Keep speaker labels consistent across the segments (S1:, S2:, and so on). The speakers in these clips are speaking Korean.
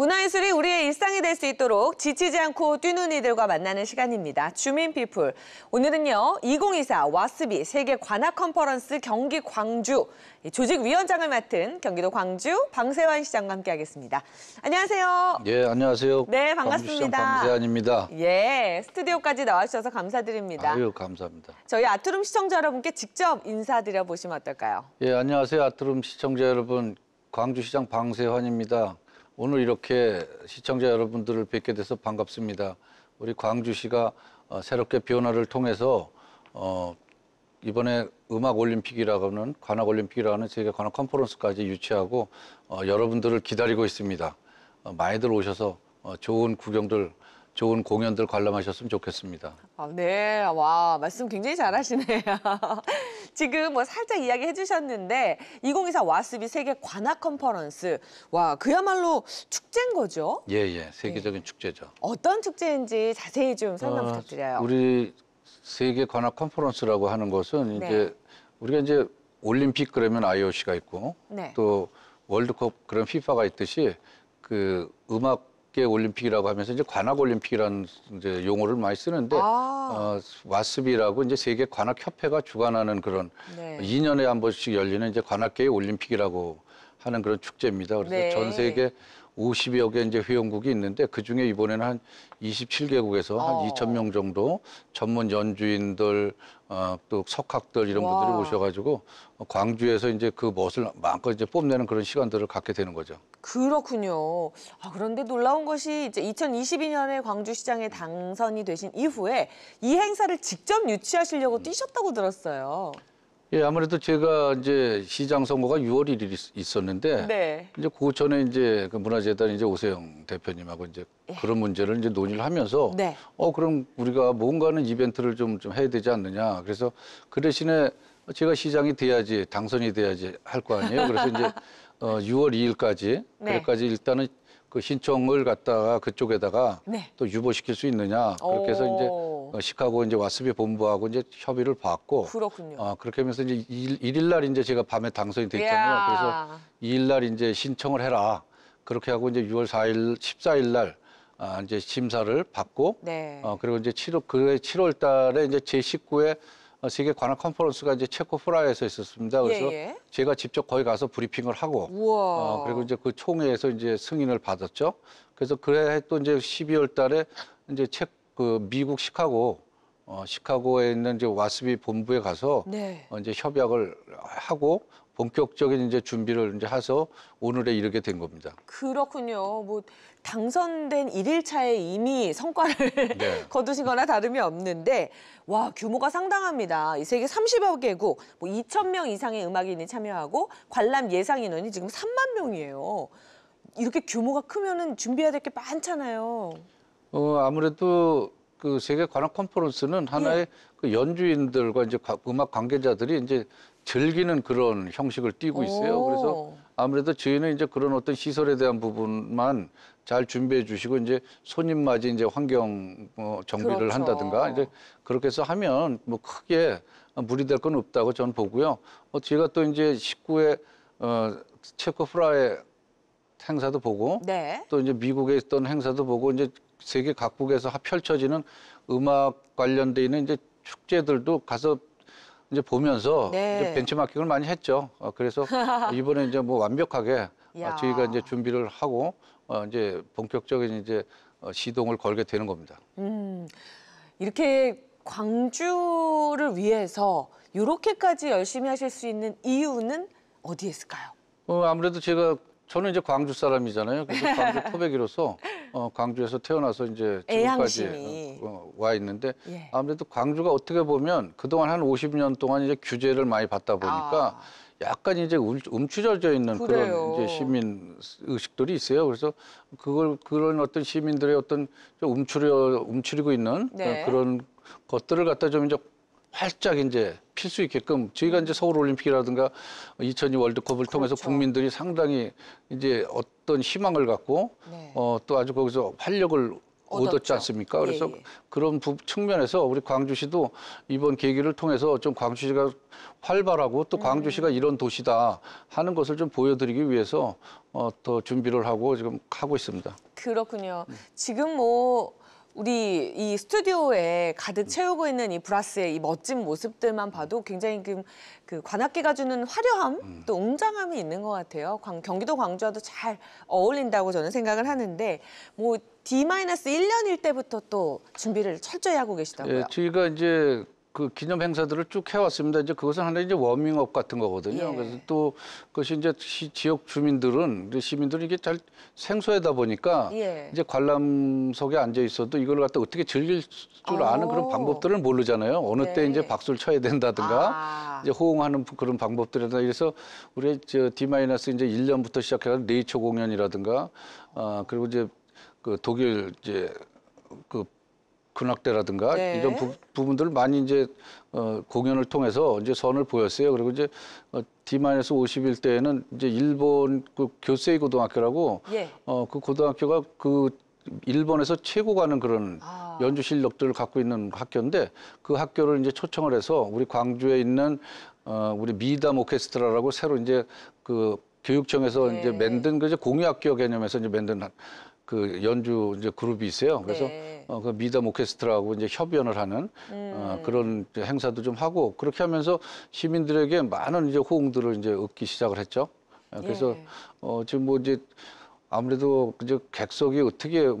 S1: 문화예술이 우리의 일상이 될 수 있도록 지치지 않고 뛰는 이들과 만나는 시간입니다. 주민피플. 오늘은요, 2024 와스비 세계 관악 컨퍼런스 경기 광주 조직위원장을 맡은 경기도 광주 방세환 시장과 함께하겠습니다. 안녕하세요.
S2: 예, 안녕하세요. 네, 반갑습니다. 방세환입니다.
S1: 예, 스튜디오까지 나와주셔서 감사드립니다. 아유,
S2: 감사합니다.
S1: 저희 아트룸 시청자 여러분께 직접 인사드려 보시면 어떨까요?
S2: 예, 안녕하세요. 아트룸 시청자 여러분. 광주시장 방세환입니다. 오늘 이렇게 시청자 여러분들을 뵙게 돼서 반갑습니다. 우리 광주시가 어, 새롭게 변화를 통해서 어, 이번에 음악 올림픽이라고 하는 관악 올림픽이라고 하는 세계 관악 컨퍼런스까지 유치하고 어, 여러분들을 기다리고 있습니다. 많이들 오셔서 좋은 구경들 좋은 공연들 관람하셨으면 좋겠습니다.
S1: 아, 네, 와 말씀 굉장히 잘하시네요. 지금 뭐 살짝 이야기 해주셨는데 2024 와스비 세계 관악 컨퍼런스 와 그야말로 축제인 거죠?
S2: 예예, 예. 세계적인 네. 축제죠.
S1: 어떤 축제인지 자세히 좀 설명 어, 부탁드려요.
S2: 우리 세계 관악 컨퍼런스라고 하는 것은 네. 이제 우리가 이제 올림픽 그러면 IOC가 있고 네. 또 월드컵 그런 FIFA가 있듯이 그 음악 개 올림픽이라고 하면서 이제 관악 올림픽이라는 이제 용어를 많이 쓰는데 아. 어, 와스비라고 이제 세계 관악 협회가 주관하는 그런 네. 2년에 한 번씩 열리는 이제 관악계 올림픽이라고 하는 그런 축제입니다. 그래서 네. 전 세계 50여 개 이제 회원국이 있는데 그 중에 이번에는 한 27개국에서 어. 한 2천 명 정도 전문 연주인들 어, 또 석학들 이런 와. 분들이 오셔가지고 광주에서 이제 그 멋을 마음껏 이제 뽐내는 그런 시간들을 갖게 되는 거죠.
S1: 그렇군요. 아, 그런데 놀라운 것이 이제 2022년에 광주시장에 당선이 되신 이후에 이 행사를 직접 유치하시려고 음. 뛰셨다고 들었어요.
S2: 예, 아무래도 제가 이제 시장 선거가 6월 1일 있었는데 네. 이제 그 전에 이제 그 문화재단 이제 오세영 대표님하고 이제 예. 그런 문제를 이제 논의를 하면서 네. 어 그럼 우리가 뭔가는 이벤트를 좀좀 좀 해야 되지 않느냐. 그래서 그 대신에 제가 시장이 돼야지 당선이 돼야지 할 거 아니에요. 그래서 이제 어 6월 2일까지 네. 그래까지 일단은 그 신청을 갖다가 그쪽에다가 네. 또 유보시킬 수 있느냐 그렇게 해서 이제 어, 시카고 이제 와스비 본부하고 이제 협의를 받고 그렇군요. 어, 그렇게 하면서 이제 일일날 이제 제가 밤에 당선이 됐잖아요. 이야. 그래서 이일날 이제 신청을 해라. 그렇게 하고 이제 6월 4일 14일 날 아, 이제 심사를 받고 네. 어, 그리고 이제 7월 그해 7월 달에 이제 제 19회 어, 세계 관악 컨퍼런스가 이제 체코프라에서 하 있었습니다. 예, 그래서 예, 예. 제가 직접 거기 가서 브리핑을 하고 어, 그리고 이제 그 총회에서 이제 승인을 받았죠. 그래서 그해 또 이제 12월 달에 이제 체그 미국 시카고 어, 시카고에 있는 이제 와스비 본부에 가서 네. 어, 이제 협약을 하고 본격적인 이제 준비를 이제 해서 오늘에 이르게 된 겁니다.
S1: 그렇군요. 뭐 당선된 일일차에 이미 성과를 네. 거두시 거나 다름이 없는데 와 규모가 상당합니다. 이 세계 30여 개국 뭐 2천 명 이상의 음악인이 참여하고 관람 예상 인원이 지금 3만 명이에요. 이렇게 규모가 크면은 준비해야 될 게 많잖아요.
S2: 어 아무래도 그 세계 관악 컨퍼런스는 하나의 예. 그 연주인들과 이제 음악 관계자들이 이제 즐기는 그런 형식을 띠고 있어요. 그래서 아무래도 저희는 이제 그런 어떤 시설에 대한 부분만 잘 준비해 주시고 이제 손님 맞이 이제 환경 뭐 정비를 그렇죠. 한다든가 이제 그렇게 해서 하면 뭐 크게 무리될 건 없다고 저는 보고요. 어, 제가 또 이제 1구에 어, 체코 프라의 행사도 보고 네. 또 이제 미국에 있던 행사도 보고 이제 세계 각국에서 펼쳐지는 음악 관련돼 있는 이제 축제들도 가서 이제 보면서 네. 이제 벤치마킹을 많이 했죠. 어, 그래서 이번에 이제 뭐 완벽하게 어, 야. 저희가 이제 준비를 하고 어, 이제 본격적인 이제 시동을 걸게 되는 겁니다.
S1: 음, 이렇게 광주를 위해서 이렇게까지 열심히 하실 수 있는 이유는 어디에 있을까요?
S2: 어, 아무래도 제가 저는 이제 광주 사람이잖아요. 그래서 광주 토백이로서 어, 광주에서 태어나서 이제 지금까지 어, 어, 와 있는데 예. 아무래도 광주가 어떻게 보면 그동안 한 50년 동안 이제 규제를 많이 받다 보니까 아. 약간 이제 움츠러져 있는 그래요. 그런 이제 시민 의식들이 있어요. 그래서 그걸 그런 어떤 시민들의 어떤 좀 움츠려 움츠리고 있는 네. 그런 것들을 갖다 좀 이제 활짝 이제 필수 있게끔 저희가 이제 서울 올림픽이라든가 2002 월드컵을 그렇죠. 통해서 국민들이 상당히 이제 어떤 희망을 갖고 네. 어, 또 아주 거기서 활력을 얻었죠. 얻었지 않습니까? 예, 그래서 예, 예. 그런 부, 측면에서 우리 광주시도 이번 계기를 통해서 좀 광주시가 활발하고 또 음. 광주시가 이런 도시다 하는 것을 좀 보여드리기 위해서 어, 더 준비를 하고 지금 하고 있습니다.
S1: 그렇군요. 음. 지금 뭐 우리 이 스튜디오에 가득 채우고 있는 이 브라스의 이 멋진 모습들만 봐도 굉장히 그 관악기가 주는 화려함 음. 또 웅장함이 있는 것 같아요. 광, 경기도 광주와도 잘 어울린다고 저는 생각을 하는데 뭐 D-1년일 때부터 또 준비를 철저히 하고 계시다고요. 예,
S2: 저희가 이제 그 기념 행사들을 쭉 해왔습니다. 이제 그것은 하나의 이제 워밍업 같은 거거든요. 예. 그래서 또 그것이 이제 시, 지역 주민들은 시민들이 이게 잘 생소하다 보니까 예. 이제 관람석에 앉아 있어도 이걸 갖다 어떻게 즐길 줄 아는 그런 방법들을 모르잖아요. 어느 네. 때 이제 네. 박수를 쳐야 된다든가 아. 이제 호응하는 그런 방법들이나 이래서 우리 저 D 마이너스 이제 1년부터 시작해서 네이처 공연이라든가 아 그리고 이제 그 독일 이제 그 근학대라든가 네. 이런 부, 분들을 많이 이제 어, 공연을 통해서 이제 선을 보였어요. 그리고 이제 어, D-50일 마이너스 때에는 이제 일본 그 교세이 고등학교라고 예. 어, 그 고등학교가 그 일본에서 최고 가는 그런 아. 연주 실력들을 갖고 있는 학교인데 그 학교를 이제 초청을 해서 우리 광주에 있는 어, 우리 미담 오케스트라라고 새로 이제 그 교육청에서 네. 이제 만든 그 공유학교 개념에서 이제 만든 그 연주 이제 그룹이 있어요. 그래서 네. 어, 그 미담 오케스트라하고 이제 협연을 하는 어, 음. 어, 그런 행사도 좀 하고 그렇게 하면서 시민들에게 많은 이제 호응들을 이제 얻기 시작을 했죠. 어, 그래서 예. 어, 지금 뭐 이제 아무래도 이제 객석이 어떻게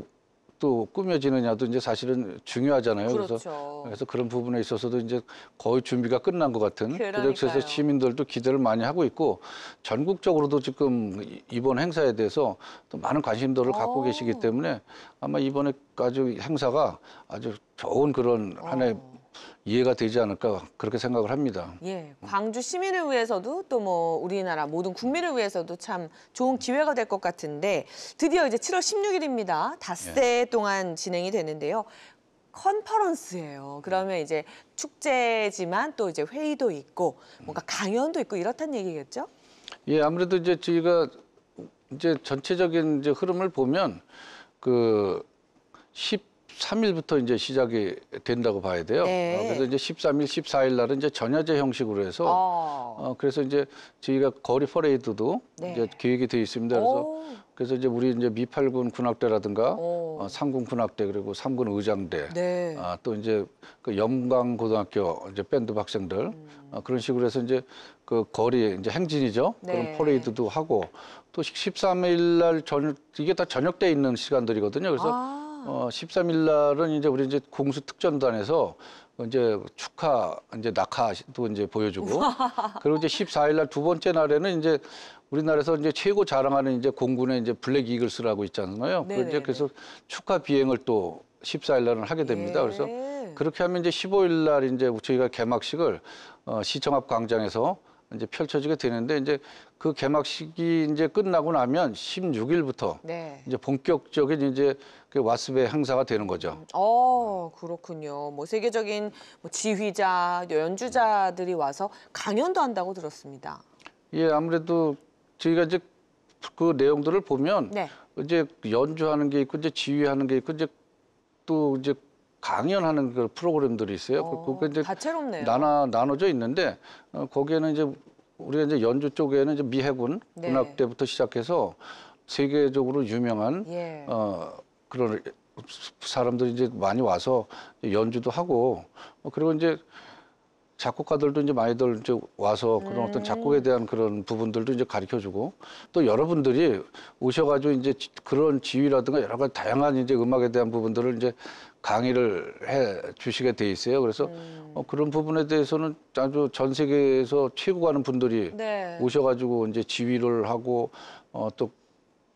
S2: 또 꾸며지느냐도 이제 사실은 중요하잖아요. 그렇죠. 그래서 그래서 그런 부분에 있어서도 이제 거의 준비가 끝난 것 같은 그래서 시민들도 기대를 많이 하고 있고 전국적으로도 지금 이번 행사에 대해서 또 많은 관심도를 갖고 어. 계시기 때문에 아마 이번에까지 행사가 아주 좋은 그런 하한해 어. 이해가 되지 않을까 그렇게 생각을 합니다.
S1: 예, 광주 시민을 위해서도 또 뭐 우리나라 모든 국민을 위해서도 참 좋은 기회가 될 것 같은데 드디어 이제 7월 16일입니다. 닷새 예. 동안 진행이 되는데요. 컨퍼런스예요. 그러면 이제 축제지만 또 이제 회의도 있고 뭔가 강연도 있고 이렇다는 얘기겠죠?
S2: 예, 아무래도 이제 저희가 이제 전체적인 이제 흐름을 보면 그10 십삼일부터 이제 시작이 된다고 봐야 돼요. 네. 어, 그래서 이제 십삼일 십사일 날은 이제 전야제 형식으로 해서 어. 어, 그래서 이제 저희가 거리 퍼레이드도 네. 이제 계획이 돼 있습니다. 그래서 오. 그래서 이제 우리 이제 미팔군 군악대라든가 어, 삼군 군악대 그리고 삼군 의장대 네. 아, 또 이제 그 영광고등학교 이제 밴드 학생들 음. 어, 그런 식으로 해서 이제 그 거리 이제 행진이죠. 네. 그런 퍼레이드도 하고 또 십삼일 날 저녁 이게 다 저녁 때 있는 시간들이거든요. 그래서 아. 어, 13일 어, 날은 이제 우리 이제 공수 특전단에서 이제 축하 이제 낙하도 이제 보여주고 그리고 이제 14일 날 두 번째 날에는 이제 우리나라에서 이제 최고 자랑하는 이제 공군의 이제 블랙 이글스라고 있잖아요. 그네 이제 네, 그래서 네. 축하 비행을 또 14일 날은 하게 됩니다. 예. 그래서 그렇게 하면 이제 15일 날 이제 저희가 개막식을 어, 시청 앞 광장에서 이제 펼쳐지게 되는데 이제 그 개막식이 이제 끝나고 나면 16일부터 네. 이제 본격적인 이제 그 와스베 행사가 되는 거죠.
S1: 어 그렇군요. 뭐 세계적인 뭐 지휘자, 연주자들이 와서 강연도 한다고 들었습니다.
S2: 예, 아무래도 저희가 이제 그 내용들을 보면 네. 이제 연주하는 게 있고 이제 지휘하는 게 있고 이제 또 이제 강연하는 그 프로그램들이 있어요. 그, 어, 그게 이제 다채롭네요. 나눠 나눠져 있는데 어, 거기에는 이제 우리가 이제 연주 쪽에는 이제 미해군 네. 문학대부터 시작해서 세계적으로 유명한 예. 어 그런 사람들이 이제 많이 와서 연주도 하고 어, 그리고 이제 작곡가들도 이제 많이들 이제 와서 그런 음. 어떤 작곡에 음. 대한 그런 부분들도 이제 가르쳐 주고 또 여러분들이 오셔가지고 이제 그런 지휘라든가 여러 가지 다양한 이제 음악에 대한 부분들을 이제 강의를 해 주시게 돼 있어요. 그래서 음. 어, 그런 부분에 대해서는 아주 전 세계에서 최고 가는 분들이 네. 오셔가지고 이제 지휘를 하고 어, 또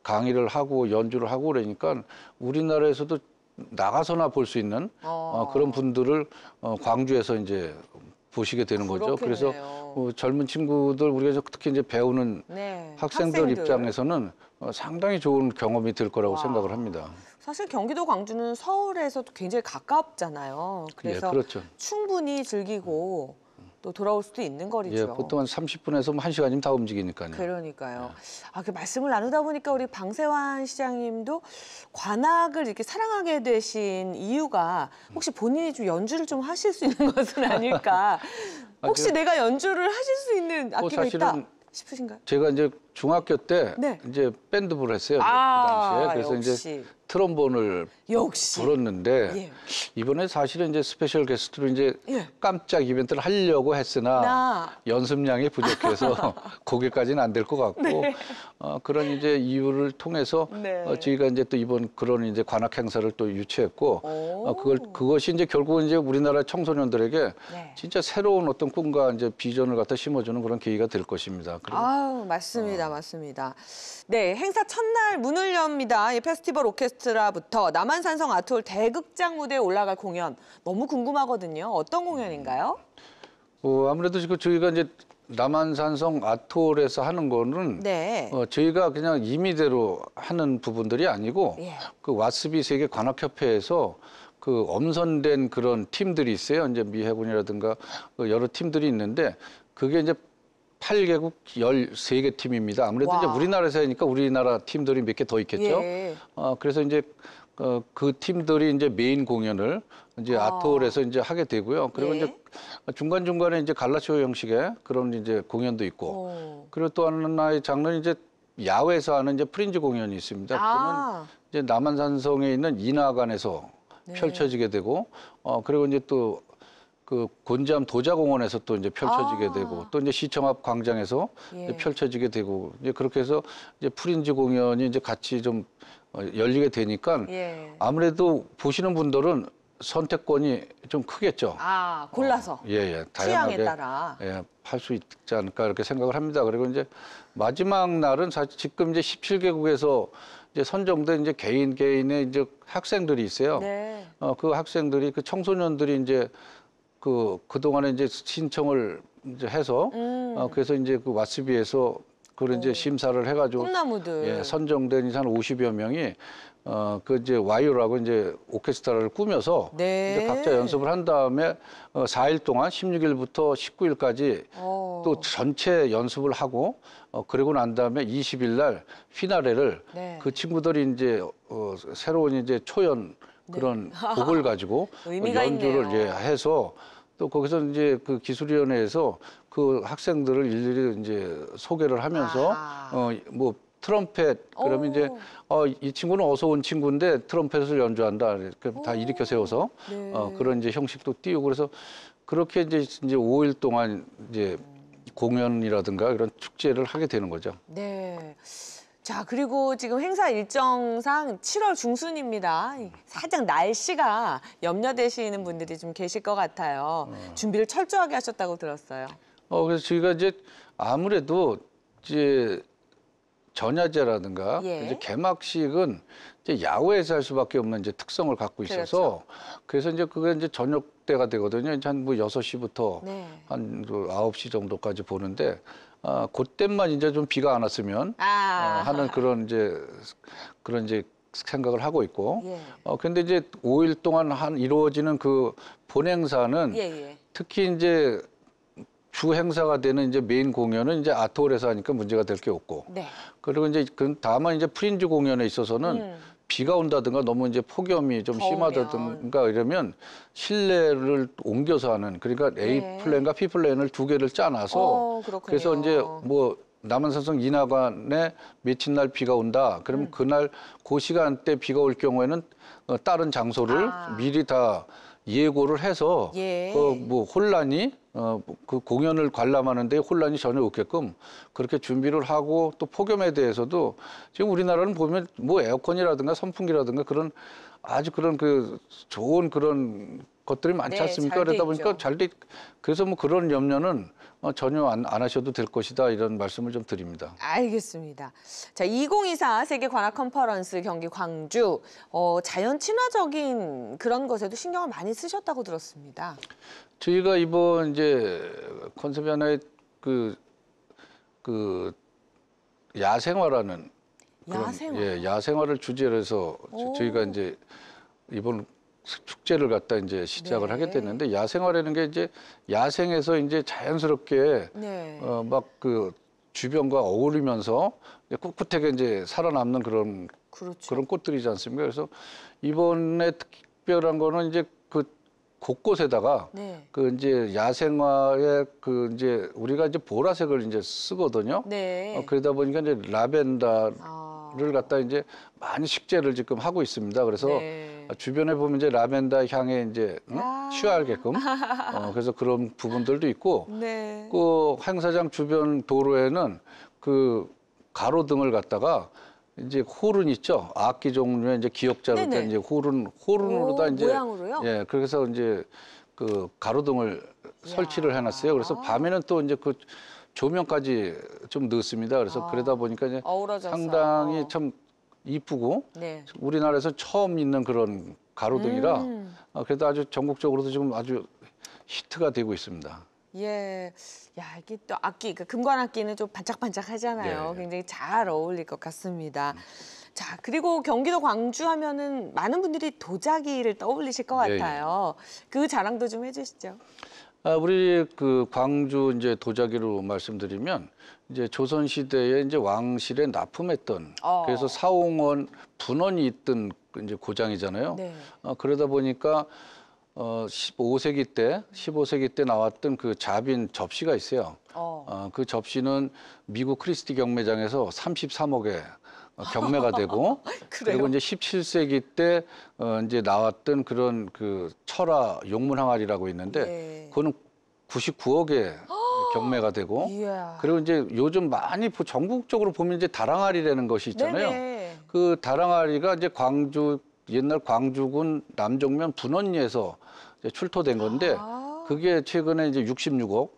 S2: 강의를 하고 연주를 하고 그러니까 우리나라에서도 나가서나 볼 수 있는 어. 어, 그런 분들을 어, 광주에서 이제 보시게 되는 거죠. 그렇겠네요. 그래서 어, 젊은 친구들 우리가 특히 이제 배우는 네, 학생들, 학생들, 입장에서는 어, 상당히 좋은 경험이 될 거라고 와. 생각을 합니다.
S1: 사실 경기도 광주는 서울에서도 굉장히 가깝잖아요. 예, 그래서 예, 그렇죠. 충분히 즐기고 또 돌아올 수도 있는 거리죠. 예, 보통
S2: 한 30분에서 뭐 1시간이면 다 움직이니까요.
S1: 그러니까요. 예. 아, 그 말씀을 나누다 보니까 우리 방세환 시장님도 관악을 이렇게 사랑하게 되신 이유가 혹시 본인이 좀 연주를 좀 하실 수 있는 것은 아닐까. 혹시 아, 그, 내가 연주를 하실 수 있는 어, 악기가 뭐 있다 싶으신가요?
S2: 제가 이제 중학교 때 네. 이제 밴드부를 했어요. 아, 그 당시에. 그래서 역시. 이제 트럼본을 역시. 불었는데 예. 이번에 사실은 이제 스페셜 게스트로 이제 예. 깜짝 이벤트를 하려고 했으나 나. 연습량이 부족해서 거기까지는 안 될 것 같고 네. 어, 그런 이제 이유를 통해서 어, 네. 어, 저희가 이제 또 이번 그런 이제 관악 행사를 또 유치했고 어, 그걸 그것이 이제 결국은 이제 우리나라 청소년들에게 네. 진짜 새로운 어떤 꿈과 이제 비전을 갖다 심어주는 그런 계기가 될 것입니다.
S1: 아 맞습니다. 맞습니다. 맞습니다. 네, 행사 첫날 문을 엽니다. 예, 페스티벌 오케스트라부터 남한산성 아트홀 대극장 무대에 올라갈 공연 너무 궁금하거든요. 어떤 공연인가요?
S2: 어, 아무래도 지금 그 저희가 이제 남한산성 아트홀에서 하는 거는 네. 어, 저희가 그냥 임의대로 하는 부분들이 아니고 예. 그 와스비 세계 관악협회에서 그 엄선된 그런 팀들이 있어요. 이제 미해군이라든가 어, 여러 팀들이 있는데 그게 이제 8개국 13개 팀입니다. 아무래도 와. 이제 우리나라에서니까 하 우리나라 팀들이 몇 개 더 있겠죠. 예. 어, 그래서 이제 어, 그 팀들이 이제 메인 공연을 이제 아. 아트홀에서 이제 하게 되고요. 그리고 예. 이제 중간 중간에 이제 갈라쇼 형식의 그런 이제 공연도 있고, 오. 그리고 또 하나의 장르는 이제 야외에서 하는 이제 프린지 공연이 있습니다. 아. 그러면 이제 남한산성에 있는 인하관에서 네. 펼쳐지게 되고, 어 그리고 이제 또그 곤지암 도자공원에서 또 이제 펼쳐지게 아. 되고 또 이제 시청 앞 광장에서 예. 이제 펼쳐지게 되고 이제 그렇게 해서 이제 프린지 공연이 이제 같이 좀 어, 열리게 되니까 예. 아무래도 보시는 분들은 선택권이 좀 크겠죠.
S1: 아 골라서 어,
S2: 예, 예 다양하게 취향에 따라 예, 할수 있지 않을까 이렇게 생각을 합니다. 그리고 이제 마지막 날은 사실 지금 이제 17개국에서 이제 선정된 이제 개인 개인의 이제 학생들이 있어요. 네. 어그 학생들이 그 청소년들이 이제 그 그동안에 이제 신청을 이제 해서 어, 음. 어, 그래서 이제 그 왓스비에서 그런 이제 심사를 해가지고
S1: 꿈나무들. 예,
S2: 선정된 이제 한 50여 명이 어 그 이제 와이오라고 이제 오케스트라를 꾸며서 네. 이제 각자 연습을 한 다음에 어 4일 동안 16일부터 19일까지 어. 또 전체 연습을 하고 어 그리고 난 다음에 20일 날 피나레를 네. 그 친구들이 이제 어 새로운 이제 초연 네. 그런 네. 곡을 가지고 연주를 있네요. 예, 해서 또 거기서 이제 그 기술위원회에서 그 학생들을 일일이 이제 소개를 하면서 어 뭐 트럼펫 그러면 오. 이제 어, 이 친구는 어서 온 친구인데 트럼펫을 연주한다. 다 일으켜 세워서 네. 어, 그런 이제 형식도 띄우고 그래서 그렇게 이제 이제 5일 동안 이제 공연이라든가 이런 축제를 하게 되는 거죠.
S1: 네. 자 그리고 지금 행사 일정상 7월 중순입니다. 살짝 날씨가 염려되시는 분들이 좀 계실 것 같아요. 어. 준비를 철저하게 하셨다고 들었어요.
S2: 어 그래서 저희가 이제 아무래도 이제 전야제라든가 예. 이제 개막식은 이제 야외에서 할 수밖에 없는 이제 특성을 갖고 그렇죠. 있어서 그렇죠. 그래서 이제 그게 이제 저녁 때가 되거든요. 이제 한뭐 여섯 시부터 네. 한 그 아홉 시 정도까지 보는데 어, 그때만 이제 좀 비가 안 왔으면 아. 어, 하는 아. 그런 이제 그런 이제 생각을 하고 있고. 예. 어 근데 이제 5일 동안 한 이루어지는 그 본행사는 예, 예. 특히 이제 주 행사가 되는 이제 메인 공연은 이제 아트홀에서 하니까 문제가 될 게 없고. 네. 그리고 이제 그 다만 이제 프린즈 공연에 있어서는 음. 비가 온다든가 너무 이제 폭염이 좀 심하다든가 이러면 실내를 옮겨서 하는 그러니까 A 네. 플랜과 B 플랜을 두 개를 짜놔서 어, 그래서 이제 뭐 남한산성 인하관에 며칠 날 비가 온다. 그럼 음. 그날 그 시간대 비가 올 경우에는 어, 다른 장소를 아. 미리 다 예고를 해서 예. 어, 뭐 혼란이 어, 그 공연을 관람하는데 혼란이 전혀 없게끔 그렇게 준비를 하고 또 폭염에 대해서도 지금 우리나라는 보면 뭐 에어컨이라든가 선풍기라든가 그런 아주 그런 그 좋은 그런 것들이 많지 네, 않습니까? 그러다 보니까 잘 돼. 그래서 뭐 그런 염려는 어, 전혀 안, 안 하셔도 될 것이다 이런 말씀을 좀 드립니다.
S1: 알겠습니다. 자, 2024 세계 관악 컨퍼런스 경기 광주 어, 자연 친화적인 그런 것에도 신경을 많이 쓰셨다고 들었습니다.
S2: 저희가 이번 이제 컨셉 변화의 그, 그 야생화라는 야생화. 예, 야생화를 주제로 해서 오. 저희가 이제 이번 축제를 갖다 이제 시작을 네. 하게 됐는데 야생화라는 게 이제 야생에서 이제 자연스럽게 네. 어, 막그 주변과 어울리면서 이제 꿋꿋하게 이제 살아남는 그런 그렇죠. 그런 꽃들이지 않습니까? 그래서 이번에 특별한 거는 이제 그 곳곳에다가 네. 그 이제 야생화의 그 이제 우리가 이제 보라색을 이제 쓰거든요. 네. 어, 그러다 보니까 이제 라벤더를 아. 갖다 이제 많이 식재를 지금 하고 있습니다. 그래서 네. 아, 주변에 보면 이제 라벤더 향에 이제 응? 아. 취하게끔 어, 그래서 그런 부분들도 있고 네. 그 행사장 주변 도로에는 그 가로등을 갖다가 이제 호른 있죠 악기 종류의 이제 기억자로된 이제 호른 호른으로다 이제 모양으로요? 예 그래서 이제 그 가로등을 설치를 해놨어요. 그래서 아. 밤에는 또 이제 그 조명까지 좀 넣습니다. 그래서 아, 그러다 보니까 이제 어우러졌어 상당히 참 이쁘고 네. 우리나라에서 처음 있는 그런 가로등이라 음. 어, 그래도 아주 전국적으로도 지금 아주 히트가 되고 있습니다.
S1: 예, 야 이게 또 악기, 그 금관 악기는 좀 반짝반짝하잖아요. 예. 굉장히 잘 어울릴 것 같습니다. 음. 자, 그리고 경기도 광주 하면은 많은 분들이 도자기를 떠올리실 것 네, 같아요. 예. 그 자랑도 좀 해주시죠.
S2: 아, 우리 그 광주 이제 도자기로 말씀드리면 이제 조선 시대에 이제 왕실에 납품했던 어. 그래서 사홍원 분원이 있던 그 이제 고장이잖아요. 네. 어, 그러다 보니까 어 15세기 때 15세기 때 나왔던 그 자빈 접시가 있어요. 어. 어그 접시는 미국 크리스티 경매장에서 33억에 어, 경매가 되고 그리고 이제 17세기 때 어, 이제 나왔던 그런 그 철화 용문 항아리라고 있는데 네. 그거는 99억에 경매가 되고 이야. 그리고 이제 요즘 많이 전국적으로 보면 이제 다랑아리라는 것이 있잖아요. 네네. 그 다랑아리가 이제 광주 옛날 광주군 남정면 분원리에서 출토된 건데 아. 그게 최근에 이제 66억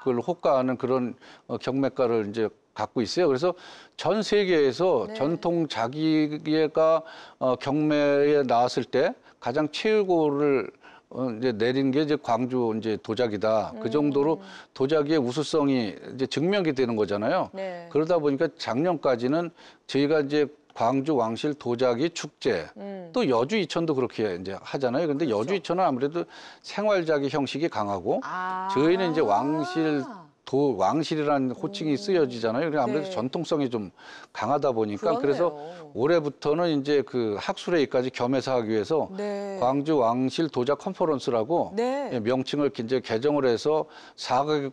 S2: 그걸 호가하는 그런 어, 경매가를 이제 갖고 있어요. 그래서 전 세계에서 네. 전통 자기가 어, 경매에 나왔을 때 가장 최고를 어, 이제 내린 게 이제 광주 이제 도자기다. 그 정도로 음. 도자기의 우수성이 이제 증명이 되는 거잖아요. 네. 그러다 보니까 작년까지는 저희가 이제 광주 왕실 도자기 축제 음. 또 여주 이천도 그렇게 이제 하잖아요. 근데 그렇죠. 여주 이천은 아무래도 생활자기 형식이 강하고 아 저희는 이제 왕실 도 왕실이라는 음. 호칭이 쓰여지잖아요. 그래 그러니까 아무래도 네. 전통성이 좀 강하다 보니까 그러네요. 그래서 올해부터는 이제 그 학술회의까지 겸해서 하기 위해서 네. 광주 왕실 도자 컨퍼런스라고 네. 예, 명칭을 이제 개정을 해서 사개국의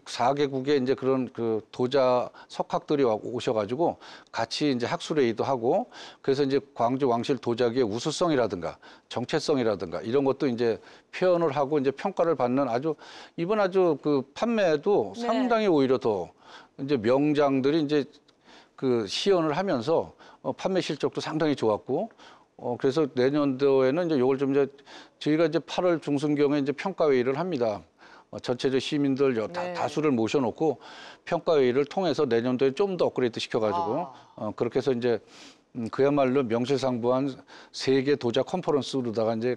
S2: 4개, 이제 그런 그 도자 석학들이 오셔가지고 같이 이제 학술회의도 하고 그래서 이제 광주 왕실 도자기의 우수성이라든가 정체성이라든가 이런 것도 이제 표현을 하고 이제 평가를 받는 아주 이번 아주 그 판매도 네. 상당히 시장에 오히려 더 이제 명장들이 이제 그 시연을 하면서 어, 판매 실적도 상당히 좋았고 어, 그래서 내년도에는 이제 요걸 좀 이제 저희가 이제 8월 중순경에 이제 평가회의를 합니다. 어, 전체적 시민들 여, 네. 다, 수를 모셔놓고 평가회의를 통해서 내년도에 좀 더 업그레이드 시켜가지고 아. 어, 그렇게 해서 이제 음, 그야말로 명실상부한 세계 도자 컨퍼런스로다가 이제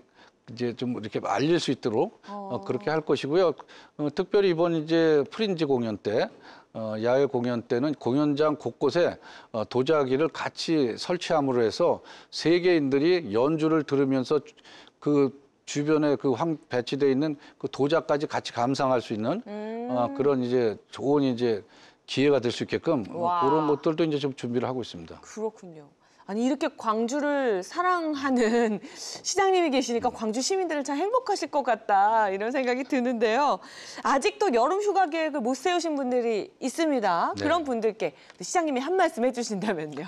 S2: 이제 좀 이렇게 알릴 수 있도록 어. 어, 그렇게 할 것이고요. 어, 특별히 이번 이제 프린지 공연 때 어, 야외 공연 때는 공연장 곳곳에 어, 도자기를 같이 설치함으로 해서 세계인들이 연주를 들으면서 그 주변에 그 황 배치돼 있는 그 도자까지 같이 감상할 수 있는 어, 음. 어, 그런 이제 좋은 이제 기회가 될 수 있게끔 어, 와. 그런 것들도 이제 좀 준비를 하고 있습니다.
S1: 그렇군요. 아니 이렇게 광주를 사랑하는 시장님이 계시니까 광주 시민들을참 행복하실 것 같다 이런 생각이 드는데요. 아직도 여름 휴가 계획을 못 세우신 분들이 있습니다. 네. 그런 분들께 시장님이 한 말씀 해주신다면요.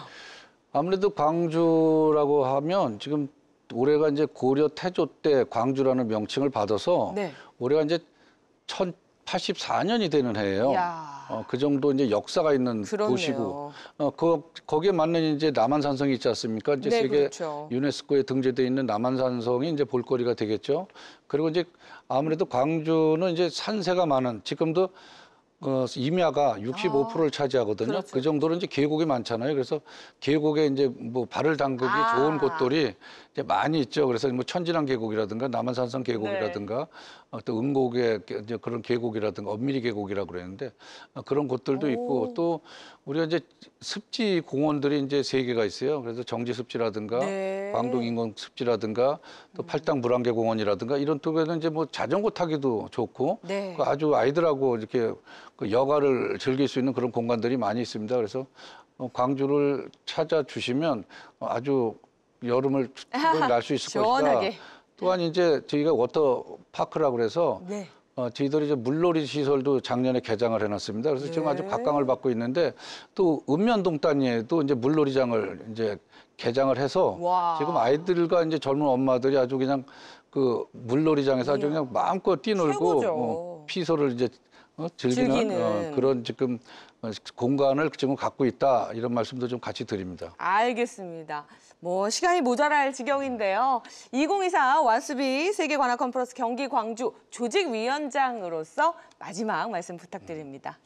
S2: 아무래도 광주라고 하면 지금 올해가 이제 고려 태조 때 광주라는 명칭을 받아서 네. 올해가 이제 천 1984년이 되는 해예요. 어, 그 정도 이제 역사가 있는 그러네요. 도시고 어, 그, 거기에 맞는 이제 남한산성이 있지 않습니까? 이제 네, 세계 그렇죠. 유네스코에 등재돼 있는 남한산성이 이제 볼거리가 되겠죠. 그리고 이제 아무래도 광주는 이제 산세가 많은 지금도 어, 임야가 65%를 아, 차지하거든요. 그렇죠. 그 정도로 이제 계곡이 많잖아요. 그래서 계곡에 이제 뭐 발을 담그기 아. 좋은 곳들이 많이 있죠. 그래서 뭐 천진항 계곡이라든가 남한산성 계곡이라든가 네. 어, 또 은곡의 그런 계곡이라든가 엄밀히 계곡이라 그랬는데 어, 그런 곳들도 오. 있고 또 우리가 이제 습지 공원들이 이제 세 개가 있어요. 그래서 정지 습지라든가 네. 광동 인공 습지라든가 또 음. 팔당 불안계 공원이라든가 이런 쪽에는 이제 뭐 자전거 타기도 좋고 네. 그 아주 아이들하고 이렇게 그 여가를 즐길 수 있는 그런 공간들이 많이 있습니다. 그래서 어, 광주를 찾아주시면 아주 여름을 날 수 있을 것이다. 또한 이제 저희가 워터파크라고 그래서 네. 어, 저희들이 이제 물놀이 시설도 작년에 개장을 해놨습니다. 그래서 네. 지금 아주 네. 각광을 받고 있는데 또 읍면동 단위에도 이제 물놀이장을 이제 개장을 해서 와. 지금 아이들과 이제 젊은 엄마들이 아주 그냥 그 물놀이장에서 아주 네. 그냥 마음껏 뛰놀고 최 어, 피서를 이제 어, 즐기는, 어, 즐기는. 어, 그런 지금 어, 공간을 지금 갖고 있다 이런 말씀도 좀 같이 드립니다.
S1: 알겠습니다. 뭐 시간이 모자랄 지경인데요. 2024 완수비 세계 관악 컨퍼런스 경기 광주 조직위원장으로서 마지막 말씀 부탁드립니다.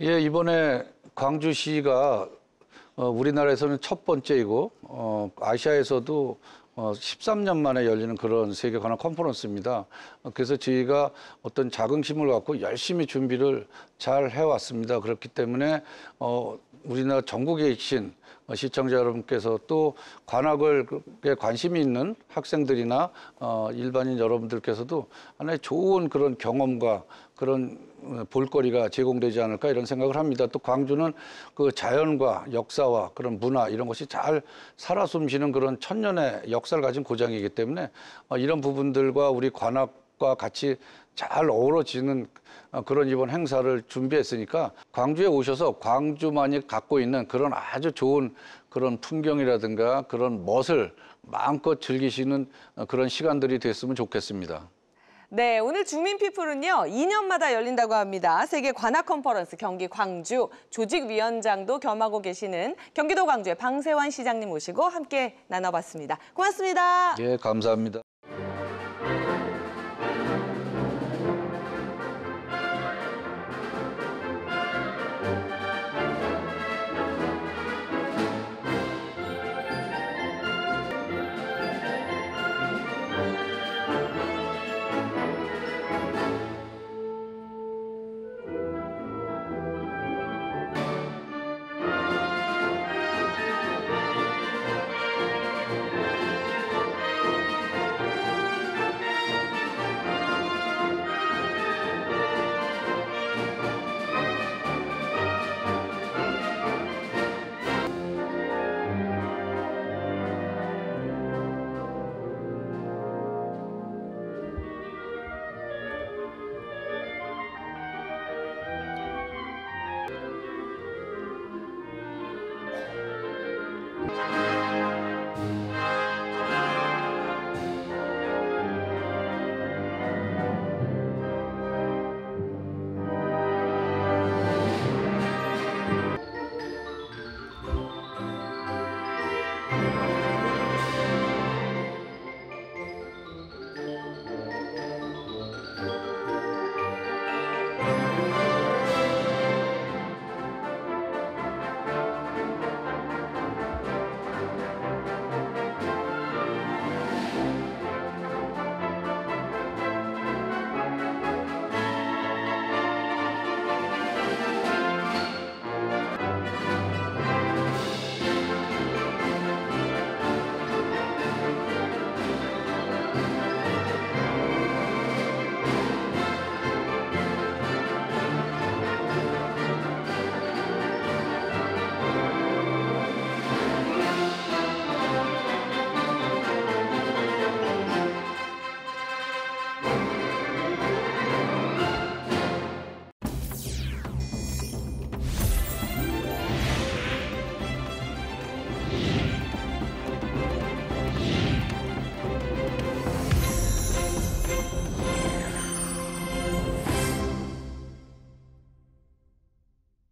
S2: 예, 이번에 광주시가 어, 우리나라에서는 첫 번째이고 어, 아시아에서도 어, 13년 만에 열리는 그런 세계 관한 컨퍼런스입니다. 어, 그래서 저희가 어떤 자긍심을 갖고 열심히 준비를 잘 해왔습니다. 그렇기 때문에 어, 우리나라 전국에 계신 시청자 여러분께서 또 관학에 관심이 있는 학생들이나 어, 일반인 여러분들께서도 하나의 좋은 그런 경험과 그런 어, 볼거리가 제공되지 않을까 이런 생각을 합니다. 또 광주는 그 자연과 역사와 그런 문화 이런 것이 잘 살아 숨쉬는 그런 천년의 역사를 가진 고장이기 때문에 어, 이런 부분들과 우리 관악과 같이 잘 어우러지는 어, 그런 이번 행사를 준비했으니까 광주에 오셔서 광주만이 갖고 있는 그런 아주 좋은 그런 풍경이라든가 그런 멋을 마음껏 즐기시는 그런 시간들이 됐으면 좋겠습니다.
S1: 네, 오늘 주민피플은요. 2년마다 열린다고 합니다. 세계 관악 컨퍼런스 경기 광주 조직위원장도 겸하고 계시는 경기도 광주의 방세환 시장님 모시고 함께 나눠봤습니다. 고맙습니다.
S2: 예, 감사합니다. Thank you.